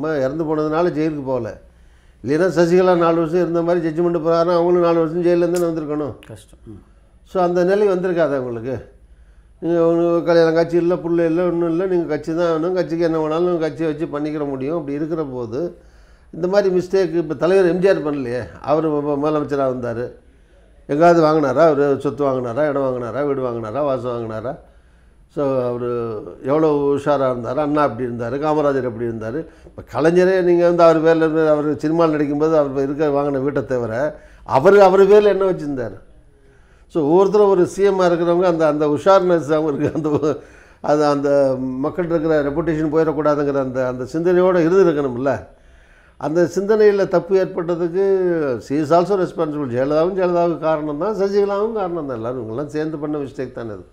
அம்மா இறந்து போனதுனால ஜெயிலுக்கு போகல இல்லைன்னா சசிகலா நாலு வருஷம் இருந்த மாதிரி ஜட்ஜ்மெண்ட் பிரகாரம் அவங்களும் நாலு வருஷம் ஜெயிலேருந்து வந்திருக்கணும் கஷ்டம் ஸோ அந்த நிலை வந்திருக்காது அவங்களுக்கு நீங்கள் கல்யாணம் கட்சி இல்லை புள்ள இல்லை ஒன்றும் இல்லை நீங்கள் கட்சி தான் வேணும் கட்சிக்கு என்ன வேணாலும் கட்சியை வச்சு பண்ணிக்கிற முடியும் அப்படி இருக்கிற போது இந்த மாதிரி மிஸ்டேக்கு இப்போ தலைவர் எம்ஜிஆர் பண்ணலையே அவர் முதலமைச்சராக வந்தார் எங்காவது வாங்கினாரா அவர் சொத்து வாங்கினாரா இடம் வாங்கினாரா வீடு வாங்கினாரா வாசம் வாங்கினாரா ஸோ அவர் எவ்வளோ உஷாராக இருந்தார் அண்ணா அப்படி இருந்தார் காமராஜர் எப்படி இருந்தார் இப்போ கலைஞரே நீங்கள் வந்து அவர் வேலை அவர் சினிமாவில் நடிக்கும்போது அவர் இருக்க வாங்கின வீட்டை தவிர அவர் அவர் வேலை என்ன வச்சுருந்தார் ஸோ ஒவ்வொருத்தரும் ஒரு சிஎம்மாக இருக்கிறவங்க அந்த அந்த உஷார்னஸ் அவங்களுக்கு அந்த அது அந்த மக்கள் இருக்கிற ரெப்புடேஷன் போயிடக்கூடாதுங்கிற அந்த அந்த சிந்தனையோடு இருக்கணும்ல அந்த சிந்தனையில் தப்பு ஏற்பட்டதுக்கு சி இஸ் ஆல்சோ ரெஸ்பான்சிபிள் ஜெயலலிதாவும் ஜெயலலிதாவுக்கு காரணம் தான் சசிகலாவும் காரணம் தான் எல்லாரும் இவங்கெல்லாம் சேர்ந்து பண்ண மிஸ்டேக் தானே அது